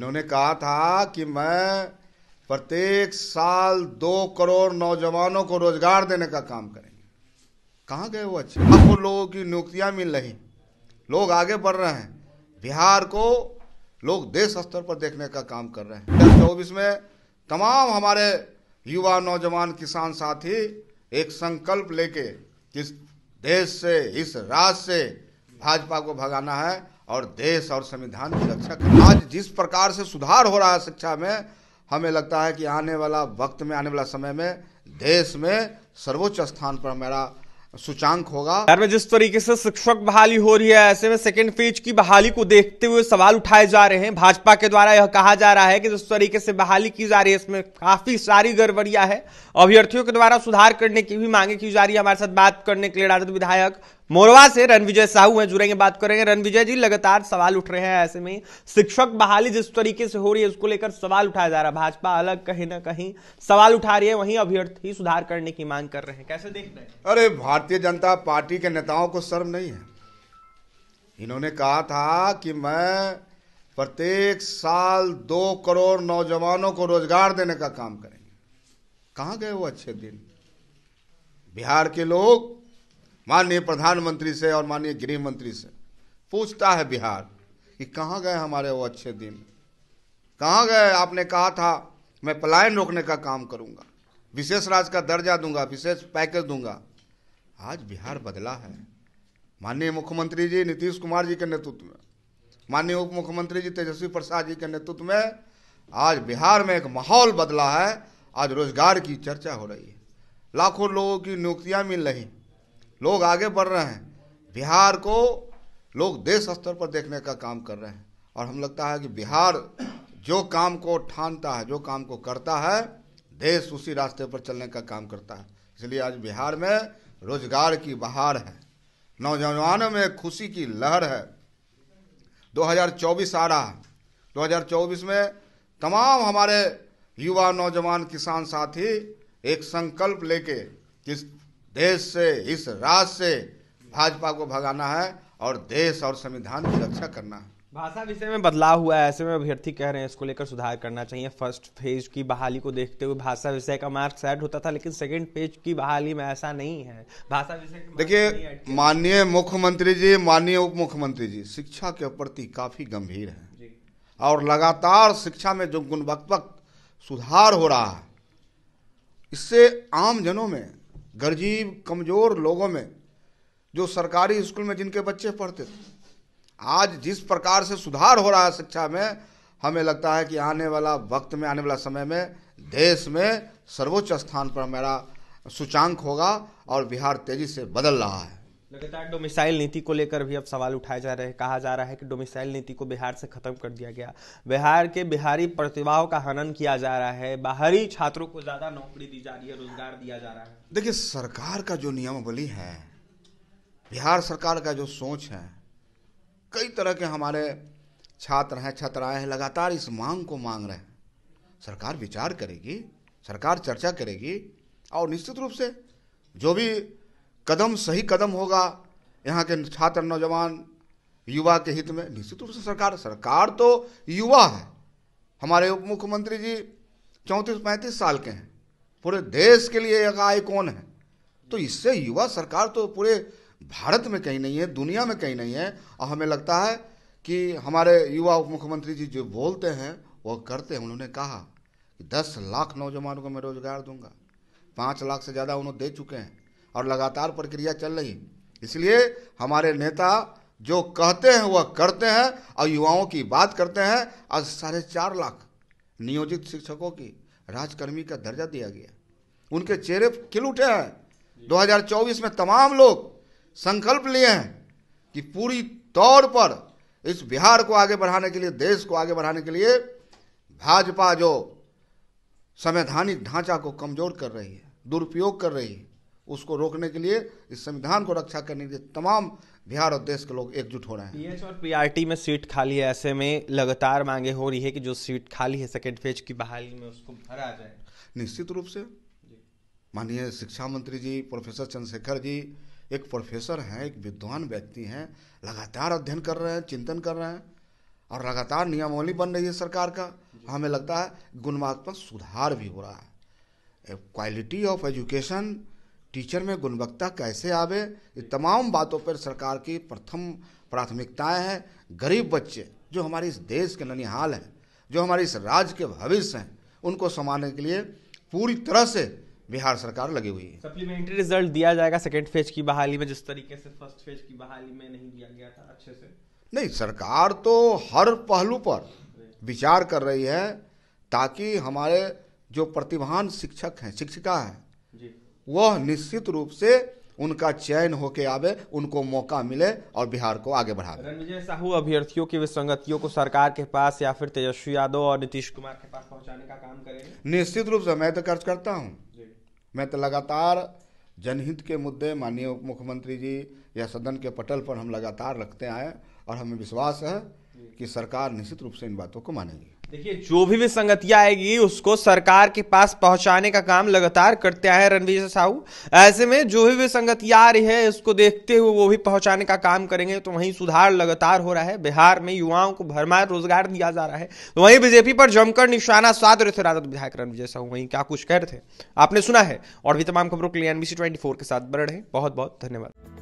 उन्होंने कहा था कि मैं प्रत्येक साल दो करोड़ नौजवानों को रोजगार देने का काम करेंगे कहाँ गए वो अच्छे आपको लोगों की नियुक्तियाँ मिल रही लोग आगे बढ़ रहे हैं बिहार को लोग देश स्तर पर देखने का काम कर रहे हैं दो चौबीस में तमाम हमारे युवा नौजवान किसान साथी एक संकल्प लेके इस देश से इस राज्य से भाजपा को भगाना है और देश और संविधान की रक्षा कर आज जिस प्रकार से सुधार हो रहा है शिक्षा में हमें लगता है कि आने वाला वक्त में आने वाला समय में देश में सर्वोच्च स्थान पर हमारा सूचांक होगा घर में जिस तरीके से शिक्षक बहाली हो रही है ऐसे में सेकेंड फेज की बहाली को देखते हुए सवाल उठाए जा रहे हैं भाजपा के द्वारा यह कहा जा रहा है कि जिस तरीके से बहाली की जा रही है इसमें काफी सारी गड़बड़िया है अभ्यर्थियों के द्वारा सुधार करने की भी मांगे की जा रही है हमारे साथ बात करने के लिए राजद विधायक मोरवा से रणविजय साहू हैं जुड़ेंगे बात करेंगे रणविजय जी लगातार सवाल उठ रहे हैं ऐसे में शिक्षक बहाली जिस तरीके से हो रही है उसको लेकर सवाल उठाया जा रहा है भाजपा अलग कहीं ना कहीं सवाल उठा रही है वहीं अभ्यर्थी सुधार करने की मांग कर रहे हैं कैसे देख रहे हैं अरे भारतीय जनता पार्टी के नेताओं को शर्म नहीं है इन्होंने कहा था कि मैं प्रत्येक साल दो करोड़ नौजवानों को रोजगार देने का काम करेंगे कहा गए वो अच्छे दिन बिहार के लोग माननीय प्रधानमंत्री से और माननीय गृह मंत्री से पूछता है बिहार कि कहाँ गए हमारे वो अच्छे दिन कहाँ गए आपने कहा था मैं पलायन रोकने का काम करूँगा विशेष राज्य का दर्जा दूंगा विशेष पैकेज दूंगा आज बिहार बदला है माननीय मुख्यमंत्री जी नीतीश कुमार जी के नेतृत्व में माननीय उप मुख्यमंत्री जी तेजस्वी प्रसाद जी के नेतृत्व में आज बिहार में एक माहौल बदला है आज रोजगार की चर्चा हो रही है लाखों लोगों की नियुक्तियाँ मिल रही लोग आगे बढ़ रहे हैं बिहार को लोग देश स्तर पर देखने का काम कर रहे हैं और हम लगता है कि बिहार जो काम को ठानता है जो काम को करता है देश उसी रास्ते पर चलने का काम करता है इसलिए आज बिहार में रोजगार की बहार है नौजवानों में खुशी की लहर है 2024 आ रहा है 2024 में तमाम हमारे युवा नौजवान किसान साथी एक संकल्प लेके किस देश से इस राज से भाजपा को भगाना है और देश और संविधान की रक्षा करना है भाषा विषय में बदलाव हुआ है ऐसे में अभ्यर्थी कह रहे हैं इसको लेकर सुधार करना चाहिए फर्स्ट फेज की बहाली को देखते हुए भाषा विषय का मार्क्स सेट होता था लेकिन सेकंड फेज की बहाली में ऐसा नहीं है भाषा विषय देखिए माननीय मुख्यमंत्री जी माननीय उप मुख्यमंत्री जी शिक्षा के प्रति काफ़ी गंभीर है और लगातार शिक्षा में जो गुणवत्ता सुधार हो रहा है इससे आम जनों में गरीब कमज़ोर लोगों में जो सरकारी स्कूल में जिनके बच्चे पढ़ते थे आज जिस प्रकार से सुधार हो रहा है शिक्षा में हमें लगता है कि आने वाला वक्त में आने वाला समय में देश में सर्वोच्च स्थान पर मेरा सूचांक होगा और बिहार तेजी से बदल रहा है लगातार डोमिसाइल नीति को लेकर भी अब सवाल उठाए जा रहे हैं कहा जा रहा है कि डोमिसाइल नीति को बिहार से खत्म कर दिया गया बिहार के बिहारी प्रतिभाओं का हनन किया जा रहा है बाहरी छात्रों को ज्यादा नौकरी दी जा रही है रोजगार दिया जा रहा है देखिए सरकार का जो नियमावली है बिहार सरकार का जो सोच है कई तरह के हमारे छात्र हैं छात्राएं हैं लगातार इस मांग को मांग रहे हैं सरकार विचार करेगी सरकार चर्चा करेगी और निश्चित रूप से जो भी कदम सही कदम होगा यहाँ के छात्र नौजवान युवा के हित में निश्चित रूप से सरकार सरकार तो युवा है हमारे उप मुख्यमंत्री जी चौंतीस पैंतीस साल के हैं पूरे देश के लिए एक कौन है तो इससे युवा सरकार तो पूरे भारत में कहीं नहीं है दुनिया में कहीं नहीं है और हमें लगता है कि हमारे युवा उप मुख्यमंत्री जी जो बोलते हैं वो करते हैं उन्होंने कहा कि दस लाख नौजवानों को मैं रोजगार दूंगा पाँच लाख से ज़्यादा उन्होंने दे चुके हैं और लगातार प्रक्रिया चल रही इसलिए हमारे नेता जो कहते हैं वह करते हैं और युवाओं की बात करते हैं आज साढ़े चार लाख नियोजित शिक्षकों की राजकर्मी का दर्जा दिया गया उनके चेहरे खिल उठे हैं 2024 में तमाम लोग संकल्प लिए हैं कि पूरी तौर पर इस बिहार को आगे बढ़ाने के लिए देश को आगे बढ़ाने के लिए भाजपा जो संवैधानिक ढांचा को कमजोर कर रही है दुरुपयोग कर रही है उसको रोकने के लिए इस संविधान को रक्षा करने के लिए तमाम बिहार और देश के लोग एकजुट हो रहे हैं पीएच और पीआरटी में सीट खाली है ऐसे में लगातार मांगे हो रही है कि जो सीट खाली है सेकेंड फेज की बहाली में उसको भरा जाए निश्चित रूप से माननीय शिक्षा मंत्री जी प्रोफेसर चंद्रशेखर जी एक प्रोफेसर हैं एक विद्वान व्यक्ति हैं लगातार अध्ययन कर रहे हैं चिंतन कर रहे हैं और लगातार नियमावली बन रही है सरकार का हमें लगता है गुणात्मक सुधार भी हो रहा है क्वालिटी ऑफ एजुकेशन टीचर में गुणवत्ता कैसे आवे ये तमाम बातों पर सरकार की प्रथम प्राथमिकताएं हैं गरीब बच्चे जो हमारे इस देश के ननिहाल हैं जो हमारे इस राज्य के भविष्य हैं उनको संभालने के लिए पूरी तरह से बिहार सरकार लगी हुई है सप्लीमेंट्री रिजल्ट दिया जाएगा सेकेंड फेज की बहाली में जिस तरीके से फर्स्ट फेज की बहाली में नहीं दिया गया था अच्छे से नहीं सरकार तो हर पहलू पर विचार कर रही है ताकि हमारे जो प्रतिभान शिक्षक हैं शिक्षिका हैं वह निश्चित रूप से उनका चयन होके आवे उनको मौका मिले और बिहार को आगे बढ़ावे साहू अभ्यर्थियों की विसंगतियों को सरकार के पास या फिर तेजस्वी यादव और नीतीश कुमार के पास पहुंचाने का काम करेंगे निश्चित रूप से मैं तो खर्च करता हूँ मैं तो लगातार जनहित के मुद्दे माननीय उप मुख्यमंत्री जी या सदन के पटल पर हम लगातार रखते आए और हमें विश्वास है कि सरकार निश्चित रूप से इन बातों को मानेगी देखिए जो भी संगतियां आएगी उसको सरकार के पास पहुंचाने का काम लगातार करते आए रणवीर साहू ऐसे में जो भी संगतियां आ रही है उसको देखते हुए वो भी पहुंचाने का काम करेंगे तो वहीं सुधार लगातार हो रहा है बिहार में युवाओं को भरमार रोजगार दिया जा रहा है तो वहीं बीजेपी पर जमकर निशाना साध रहे थे राजद विधायक रणविजय साहू वहीं क्या कुछ कह रहे थे आपने सुना है और भी तमाम खबरों के लिए एनबीसी ट्वेंटी के साथ बढ़ रहे बहुत बहुत धन्यवाद